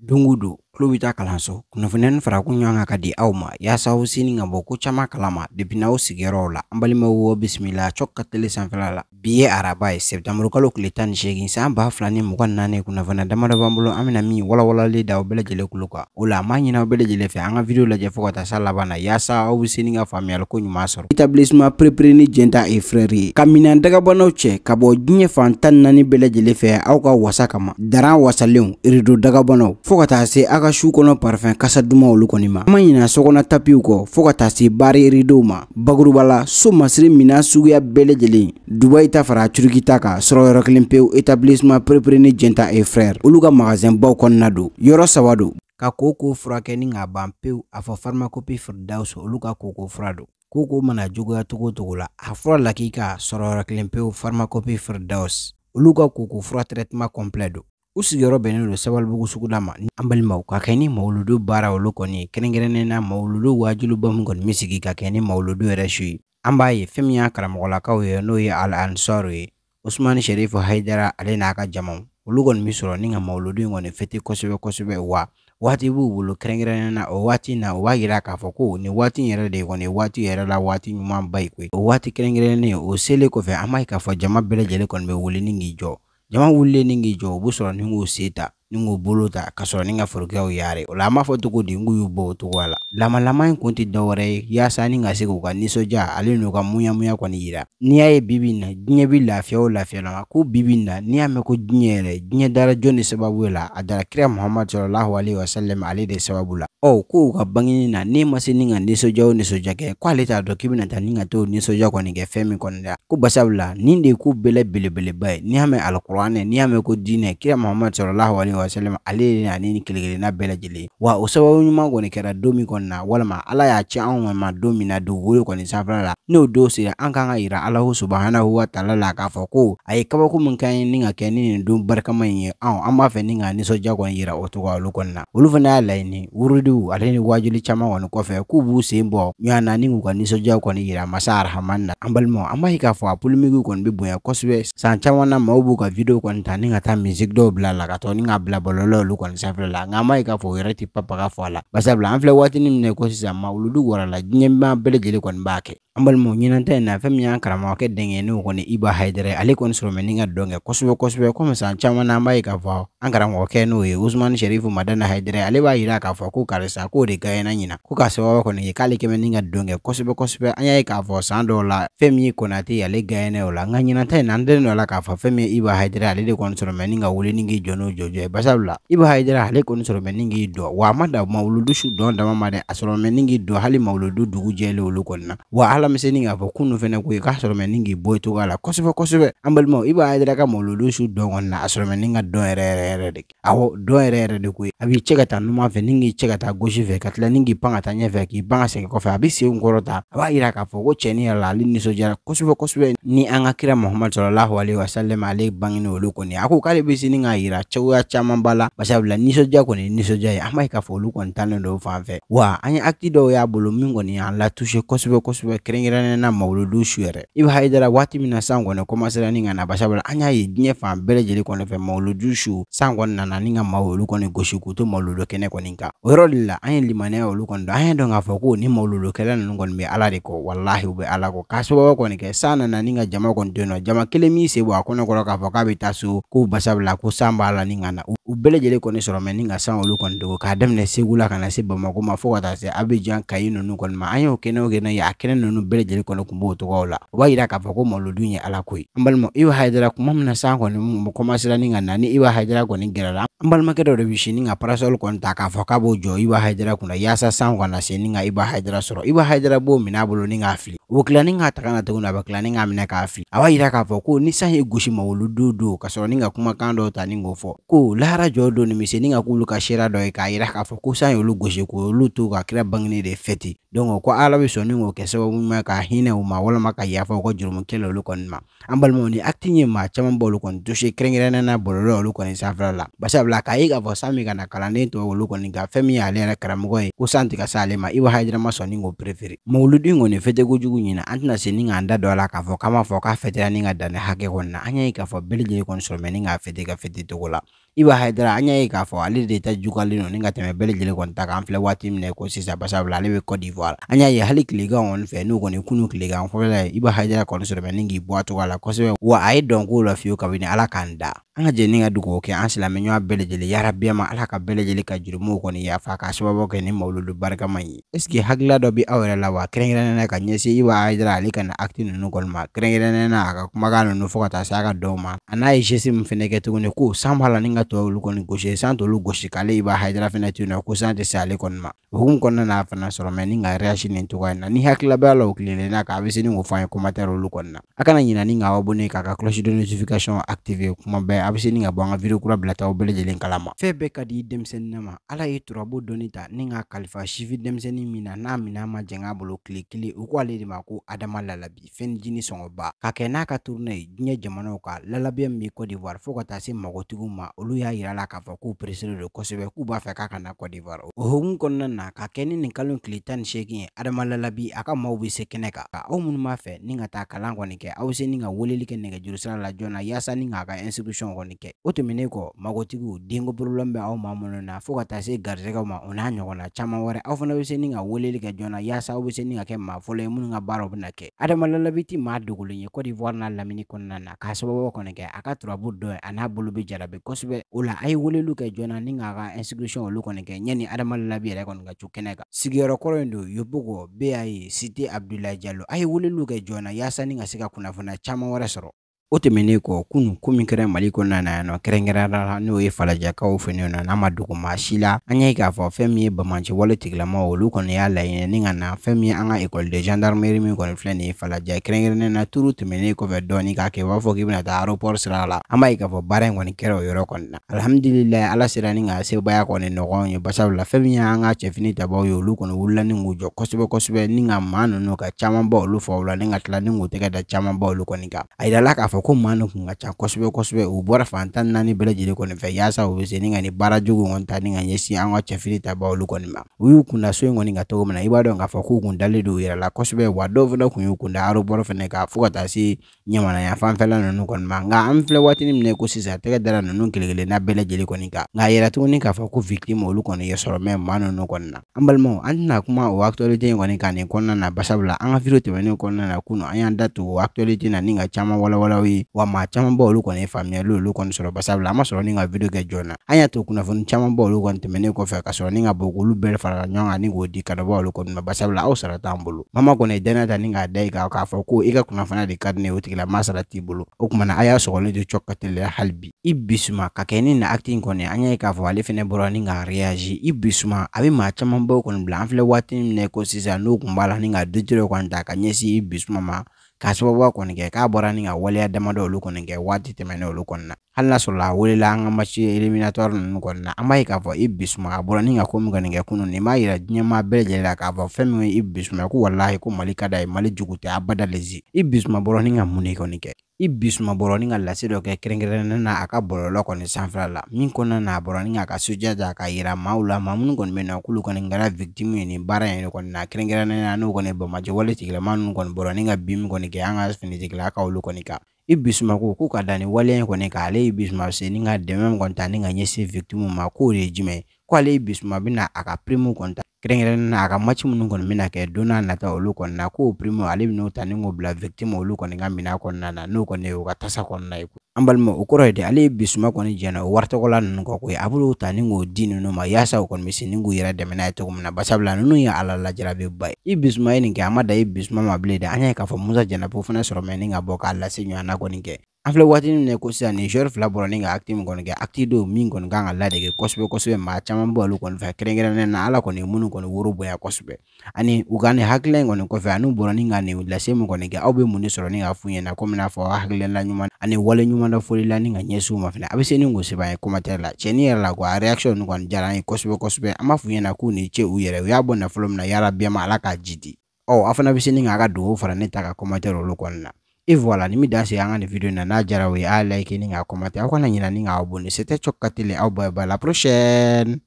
dungudu klubi be taa kalanso kunnafoniya fara kun ka di awma ya y'asa sini ka bɔ ko caaman kalama depi n'aw Ambali la ambali balimaw wo bisimila cɔk tele sanfɛla la biye ye araba ye sɛbtanburukalo tile tan ni segin saan b'a fila dama mɔgɔ naani amina mi wala wala le da aw bɛlajɛlen kuluka ula m'a ɲina aw video la fɔɔ ka sala bana ya sawu y'asa nga be seni ka masoro ɲuman sɔrɔ etablissement prepere ni jenta e frɛr kamina ka minan uche kabo ka fantan nani fan tan naani bɛlajɛlen fɛ wasa kama daran wasalenw rido dagabanaw fɔɔ ka se taga su kɔnɔ parfɛn kasa duman olu kɔni ma ma ɲina sɔgɔna tapiw kɔ fɔɔ ka taa se bariyeridenw ma bagurubala so masiri mina suguya bɛɛ lajɛlen dubayi ta fara turuki ta kan sɔrɔ yɔrɔ kelen pewu etablisseman perepere ni jɛnta e frɛre olu ka magasin baw kɔnɔna don yɔrɔ saba don ka koko furakɛ ni ka ban pewu a fɔ farmakopi firidawusi olu ka koko fura don koko mana juguya togo togo la a fura lakika sɔrɔ yɔrɔ kelen pewu farmakopi firidawusi olu ka koko fura trɛtɛman kɔnpilɛ don u sigiyɔrɔ bɛnnen don sabalibugu suguda ma an balimaw ka kɛ ni mawuludu baara olu kɔni kɛrɛnkɛrɛnnen na mawuludu waajiluba min kɔni bɛ sigi ka kɛ ni mawuludu yɛrɛ su ye an b'a ye fɛn min y'a karamɔgɔlakaw ye n'o ye al ansaru ye usmani sherifu haidara ale n'a ka jamaw olu kɔni bɛ sɔrɔ ni ka mawuludu in kɔni fɛte kosɛbɛ kosɛbɛ wa waati b'u bolo kɛrɛnkɛrɛnnen na o waati na o b'a yira k'a fɔ ko nin waati yɛrɛ de kɔni waati yɛrɛ la waati ɲuman ba ye koyi o waati kɛrɛnkɛrɛnnen o selen kɔfɛ an b'a ye k'a fɔ jama bɛɛ lajɛlen kɔni bɛ wuli k'i jɔ jama wulilen ni k'i jɔ u b'u sɔrɔ ni k'u seta ta ni k'u bolo ta ka sɔrɔ ni ka forokɛw yare o la an b'a fɔ togo di n k'u y'u bɔ o togoya la Lamalama in kun tɛ dɔwɛrɛ ye yaasa ni ka se k'u ka nisɔndiya ale n'u ka muɲamuya kɔni yira. N'i y'a ye bibi na diɲɛ bi lafiya o lafiya la ko bibi na n'i y'a mɛn ko diɲɛ yɛrɛ diɲɛ dara jɔn de sababu la a dara kira Muhamadu salalahu alehi wasalɛm ale de sababu la. Ɔ k'o ka bangeni na n'e ma se ni ka nisɔndiya o nisɔndiya kɛ k'ale t'a dɔn k'i bɛna ta ni ka t'o nisɔndiya kɔni kɛ fɛn min kɔni la ko basabula nin de k'u ko bɛlɛ belebeleba ye n'i y'a mɛn alikuranɛ n'i y'a mɛn ko diinɛ kira Muhamadu salalahu alehi wasalɛm ale de ye nin ani nin kelekelenna bɛɛ lajɛlen ye wa o sababu ɲuman kɔni kɛra don min kɔni na walama ala y'a ci anw ma don min na dugukolo kɔni sanfɛla la n'o don sera an kan ka yira alahu subahanahu wataala la k'a fɔ ko a ye kabako min ka ɲi ni ka kɛ ni nin don barikama in ye anw an b'a fɛ ni ka nisɔndiya kɔni yira o cogoya olu kɔni na olu fana y'a laɲini wurudiw ale ni wajuli caman kɔni kɔfɛ k'u b'u sen bɔ ɲɔgɔn na ni k'u ka nisɔndiya kɔni yira masa arahamani na an balimaw an b'a ye k'a fɔ a polimikiw kɔni bɛ bonya kosɛbɛ san caman na maaw b'u ka video kɔni ta ni ka taa misiki dɔw bila la ka tɔ ni ka bila bɔlɔlɔ olu kɔni sanfɛla la nka an b'a ye k'a fɔ o yɛrɛ tɛ papaga fɔ a la barisabula an filɛ waatinin min minɛ ko sisan mawuludu warala diɲɛ ma bɛɛ lajɛlen kɔni b'a kɛ an balimaw ɲinata in na fɛn min y'an karamɔgɔkɛ denkɛ n'o kɔni iba hayidara ale kɔni sɔrɔmɛ ni ka dɔn kɛ kosɛbɛ kosɛbɛ komi san caman na an b'a ye k'a fɔ an karamɔgɔkɛ n'o ye usumani sharifu madana hayidara ale b'a yira k'a fɔ ko karisa k'o de gayana ɲina ko k'a sababu kɔni ye k'ale kɛmɛ ni ka dɔn kɛ kosɛbɛ kosɛbɛ an y'a ye k'a fɔ san dɔw la fɛn min ye konate ale gayana o la nka ɲinata in na an dalen dɔ la k'a fɔ fɛn min iba hayidara ale de kɔni sɔrɔmɛ ni ka wuli ni k'i jɔ n'o jɔjɔ ye basabula iba hayidara ale kɔni sɔrɔmɛ ni k'i jɔ wa a ma da mawuludu su dɔn dama ma dɛ a sɔrɔmɛni k'i hali mawuludu dugu jɛlen olu kɔni na wa alamisɛni k'a fɔ kunu fɛnɛ ko ye k'a sɔrɔmɛni k'i bɔ cogoya la kosɛbɛ kosɛbɛ an balimaw i b'a yɛrɛ ka mawuludu su dɔn kɔni na a sɔrɔmɛni ka dɔn yɛrɛ yɛrɛ yɛrɛ de awɔ dɔn yɛrɛ yɛrɛ de ko ye a b'i cɛ ka taa numan fɛ ni cɛ ka taa gosi fɛ ka tila ni pan ka taa ɲɛfɛ k'i pan ka segin kɔfɛ a bɛ sen kɔrɔta a b'a yira k'a fɔ ko cɛnin yɛrɛ la ale nisɔndiyara kosɛbɛ kosɛbɛ ni an ka kira muhamadu sɔrɔlahu alehi wasalɛm ale bangeni olu kɔni a ko k'ale bɛ sini k'a yira cogoya caman b'a la basabula nisɔndiya kɔni nisɔndiya ye an b'a ye k'a fɔ olu kɔni taalen don fan fɛ wa la an ye akiti dɔw y'a bolo min kɔni y'an latushe kosɛbɛ kosɛbɛ kɛrɛnkɛrɛnnen na mawuludu su yɛrɛ i bɛ hayidara waati min na san kɔni kɔmasera ni ka na basabula an y'a ye diɲɛ fan bɛɛ lajɛlen kɔni fɛ mawuludu su san kɔni nana ni ka maa olu kɔni gosi k'u to mawuludo kɛnɛ kɔni kan o yɔrɔ de la an ye limaniya olu kɔni don an ye dɔn k'a fɔ ko ni mawuludokɛla ninnu kɔni bɛ ala de kɔ walahi u bɛ ala kɔ k'a sababu kɔni kɛ san nana ni ka jama kɔni to nɔ jama kelen min se bɔ a kɔnɔ kɔrɔ k'a fɔ k'a bɛ taa so ko basabula ko san b'a la ni ka na u bɛɛ kɔni sɔrɔ mɛ ni ka san olu kɔni dogo k'a daminɛ segu la ka na se bamakɔ ma fɔ ka taa se abijan kayi nunu kɔni ma an y'o kɛnɛ o kɛnɛ ye a kɛnɛ nunu bɛɛ kɔni kun b'o togoyaw la o b'a yira k'a fɔ ko malodun ye ala ko ye an balima i wa hayidara kuma mina san kɔni kɔmasera ni ka na ni i wa hayidara kɔni gɛrɛla an balimakɛ dɔ de bi si ni ka parasɔli kɔni ta k'a fɔ k'a b'o jɔ i wa hayidara kunna yaasa san kana se ni ka i ba hayidara sɔrɔ i wa hayidara b'o minɛ bolo ni k'a fili o be kilanin ka taga na tuguni a be kilanin ka minɛ k'a fili a b'a yira k'a fɔ ko ni san ye gosi mawulu do don ka sɔrɔ ni ka kumakan dɔ ta ni k'o fɔ ko lahara jɔ do ni miseni ka k'olu ka seera dɔ ye k'a yira k'a fɔ ko san y'olu gosi ko olu to ka kira bangene de fɛti donk ko ala be sɔn ni k'o kɛ sababu ɲuman ka hinɛ u ma walama ka yafa u ka jurumukɛla olu kɔni ma an balimaw ni akti ye ma caaman b'olu kɔni dose kɛrɛnkɛrɛnnana bɔlɔlɔ olu kɔni sanfɛla la basabila k'a ye k'a fɔ san min kana kalanden tɔ olu kɔni ka fɛɛn min y'ale yɛrɛ karamɔgɔ ye ko san tɛ ka s'ale ma i wa hajirama sɔn ni k'o perefere mawuludin kɔni fɛtɛ kojugu ɲina an tɛna se ni k'an da don la k'a fɔ k'an b'a fɔ k'a fɛtɛya ni ka dan hakɛ kɔni na an y'a ye k'a fɔ bɛɛ lajɛlen kɔni sɔrɔ mɛ ni k'a fɛte ka fɛte togo la i b'a hayidara an y'a ye k'a fɔ ale de ta jugalen don ni ka tɛmɛ bɛɛ lajɛlen kɔni ta kan an filɛ waati min na ko sisan basabula ale bɛ Côte d'Ivoire an y'a ye hali tilegan kɔni fɛ n'u kɔni kunu tilegan fɔlɔ i b'a hayidara kɔni sɔrɔ mɛ ni k'i bɔ a cogoya la kosɛbɛ wa a ye dɔnko la fiyewu kabini ala k'an da an ka jɛni ka dugawu kɛ an silamɛ ɲɔgɔn bɛɛ lajɛlen yarabiya ma ala ka bɛɛ lajɛlen ka jurumow kɔni yafa k'a sababu kɛ ni mawuludu barikama ye est hakilila dɔ bi aw yɛrɛ la wa kɛrɛnkɛrɛnnen ka ɲɛsin i b'a hayidara ale ka na akti ninnu kɔni ma kɛrɛnkɛrɛnnen a ka kumakan ninnu fɔ ka taa se a ka dɔw ma a n'a ye geste min fɛnɛ kɛ tuguni ko san b'a la ni ka ka tɔ olu kɔni gosi san t'olu gosi k'ale i b'a hayidara fɛnɛ to yen nɔ ko san tɛ se ale kɔni ma o hukumu kɔnɔna na fana sɔrɔ mɛ ni nka reyasi nin cogoya in na ni hakilila b'a la o kilenkelenna kan a bɛ se ni k'o fɔ an ye kɔmatɛri olu kɔni na a kana ɲina ni ka abone k'a ka cloche de notification active kuma bɛɛ a bɛ se ni ka bɔ an ka video kura bilataw bɛɛ lajɛlen kala ma fɛn bɛɛ ka di denmisɛnnin ma ala ye turabo dɔnni ta ni ka kalifa sifi denmisɛnnin min na n'a minɛn ma jɛn k'a bolo tile kelen o ko ale de ma ko adama lalabi fɛn ni jini sɔngɔba ka kɛ n'a ka turune diɲɛ jamanaw ka lalabiya min bɛ cote fo ka taa se magotigiw ma olu olu y'a yira la k'a fɔ k'u pereselen don kosɛbɛ k'u b'a fɛ k'a na Côte d'Ivoire o hokumu kɔnɔna na ka kɛ ni nin kalo tile tan ni seegin ye Adama Lalabi a ka maaw be se kɛnɛ kan aw minnu b'a fɛ ni ka taa kalan kɔni kɛ aw se ni ka weleli kɛ juru sira la na yaasa ni k'a ka inscription kɔni kɛ o tɛmɛnen kɔ magotigiw denko problɛmu bɛ aw ma minnu na fo ka taa se garijɛgɛw ma o n'a ɲɔgɔnna caaman wɛrɛ aw fana be se ni ka weleli kɛ joona yaasa aw be se ni ka kɛ ma fɔlɔ ye minnu ka baaraw bena kɛ Adama Lalabi ti maa dogolen ye Côte d'Ivoire n'a lamini kɔnɔna na k'a sababu kɔni kɛ a ka turabu dɔn a n'a bolo be jarabi kosɛbɛ o la a ye welelu kɛ jɔna ni k'a ka institution olu kɔni kɛ ɲani adama labi yɛrɛ kɔni ka co kɛnɛ kan sigiyɔrɔ kɔrɔ in don yopogɔ be y'a ye site abdulayi jalo a ye welelu kɛ jɔna yaasa ni ka se ka kunnafoniya caaman wɛrɛ sɔrɔ o tɛmɛne kɔ kunu ko min kɛra mali kɔnna na yan nɔ kɛrɛnkɛrɛnnenya la n'o ye falajakaw fɛnɛ na n'a ma dogo maa si la an y'a ye k'a fɔ fɛn min ye bamacɛ wale tigilama olu kɔni y'a laɲinɛ ni ka na fɛn min an ka école de gendarmerie min kɔni filɛ nin ye falaja kɛrɛnkɛrɛnnen na turu tɛmɛne kɔfɛ dɔɔni k'a kɛ b'a fɔ k'i bena taa aropor sira la an b'a ye k'a fɔ baara in kɔni kɛra o yɔrɔ kɔni na alihamudulilayi ala sera ni ka sebaya kɔni nɔgɔ ye basabula fɛn min an ka cɛfini tabaw ye olu kɔni wulila ni k'u jɔ kosɛbɛ kosɛbɛ ni ka ma nunu ka caaman ba olu faw la ni ka tila ni k'u tɛgɛ da caman ba olu kɔni kan a yirala k'a fɔ ko maa nin kun ka ca kosɛbɛ kosɛbɛ u bɔra fantan naani bɛɛ lajɛlen kɔni fɛ yaasa u bɛ se ni ka ni baara jugu kɔni ta ni ka ɲɛsin an ka cɛfini ta ba olu kɔni ma u y'u kunda so in kɔni ka cogo min na i b'a dɔn k'a fɔ k'u kun dalen don u yɛrɛ la kosɛbɛ wa dɔw fana kun y'u kunda aéroport fɛnɛ ka fo ka taa se ɲamanaya fanfɛla ninnu kɔni ma nka an filɛ waatinin min na ko sisan tɛgɛ dara ninnu kelen-kelenna bɛɛ lajɛlen kɔni kan nka a yɛrɛ tuguni k'a fɔ ko victime olu kɔni ye sɔrɔ mɛ maa ninnu kɔni na an balimaw an tɛna kuma o actualité in kɔni kan nin kɔnɔna na basabula an ka vidéo tɛmɛnen kɔnɔna na kunun an y'an da tu o actualité na ni ka caman walawala ye wa maa caman ba olu kɔni ye faamuyali olu kɔni sɔrɔ barisabula an ma sɔrɔ ni ka video kɛ jɔn na an y'a to kunnafoni caman ba olu kɔni tɛmɛnen kɔfɛ ka sɔrɔ ni ka bɔ k'olu bɛɛ fara ɲɔgɔn kan ni k'o di kanubaw olu kɔni ma barisabula aw sara t'an bolo mama kɔni ye dɛnɛ ta ni k'a da i kan k'a fɔ ko i ka kunnafoniya de ka di ne ye o tigila maa sara t'i bolo o kumana a y'a sɔgɔlen de cɔ ka teliya hali bi i bisuma ka kɛɲɛ ni na acte kɔni an y'a ye k'a fɔ ale fɛnɛ bɔra ni ka réagi i bisuma a be maa caman baw kɔni bila an filɛ waati min na ko sisan n'o kun b'a la ni ka dutire kɔni ta ka ɲɛsi i bisuma ma k'a sababuya kɔni kɛ k'a bɔra ni ka waleya damadɔ olu kɔni kɛ waati tɛmɛnen olu kɔni na hali n'a sɔrɔla a welela an ka masi eliminatoire ninnu kɔni na an b'a ye k'a fɔ i bisuma a bɔra ni ka ko min kɔni kɛ ni nin b'a yira diɲɛmaa bɛɛ lajɛlen la k'a fɔ fɛn min ye i bisuma ko walahi ko mali ka d'a ye mali jugu tɛ abada lezi i bisuma bɔra ni ka mun de kɔni kɛ i bisuma bɔrɔnin ka lase dɔ kɛ kɛrɛnkɛrɛnnen na a ka bɔlɔlɔ kɔni sanfɛla la min kɔnɔna na a bɔrɔnin ka ka soja ja k'a yira maaw la maa minnu kɔni bɛ na k'olu kɔni kɛra victime ye nin baara in kɔni na kɛrɛnkɛrɛnnen na n'o kɔni bamajɛ wale tigilama ninnu kɔni bɔrɔnin ka bin min kɔni kɛ an ka finitigila ka olu kɔni kan i bisuma ko k'u ka dan ni waleya in kɔni kan ale ye bisuma se ni ka dɛmɛ min kɔni ta ni ka ɲɛsin victime ma k'o de ye jumɛn ye k'ale bi suma a a ka pirimu kɔni ta kɛrɛnkɛrɛnnen a ka match minnu kɔni bɛna kɛ don nata olu kɔni na k'o pirimu ale bɛ ta ni k'o bila victime olu kɔni ka minɛn kɔnɔna na n'o kɔni ye o ka tasa kɔnɔna ye an balima o kɔrɔ ye de ale ye bisuma kɔni jɛnna o waritɔgɔla ninnu kɔ koyi a b'olu ta ni k'o di ninnu ma yaasa o kɔni bɛ se ni k'u yɛrɛ dɛmɛ ye cogo min na barisabula ninnu ye ala lajarabi ba ye i bisuma ye nin kɛ a ma da i bisuma ma bilen dɛ an y'a ye k'a fɔ musa jɛnɛbo fana sɔrɔ ni ka bɔ k'a lase ɲɔgɔn kɔni kɛ an filɛ waati min na ko sisan Niger fila bɔra ni ka acte min kɔni kɛ acte do min kɔni kan ka ladege kosɛbɛ kosɛbɛ maa caman b'olu kɔni fɛ kɛrɛnkɛrɛnnen na Ala kɔni ye minnu kɔni woro bonya kosɛbɛ ani u ka nin hakilila in kɔni kɔfɛ ani u bɔra ni ka nin lase min kɔni kɛ aw bɛ mun de sɔrɔ ni k'a f'u ɲɛna komi n'a fɔ hakilila ɲuman ani wale ɲuman dɔ fɔli la ni ka ɲɛsin u ma fɛnɛ a bɛ se ni kun sɛbɛn ye commentaire la tiɲɛni yɛrɛ la quoi réaction ninnu kɔni diyara oh, an ye kosɛbɛ kosɛbɛ an b'a f'u ɲɛna k'u ni ce u yɛrɛ u y'a bɔ nafolo min na yarabi an ma Ala k'a ji di ɔ aw fana bɛ se ni k'a ka duwawu fara ne ta ka commentaire olu kɔni na Et voilà, ni mida se yanga ni video na na jara we a like ni nga commenter, na nyina ni nga abonner. C'était Chokatele, au bye bye la prochaine.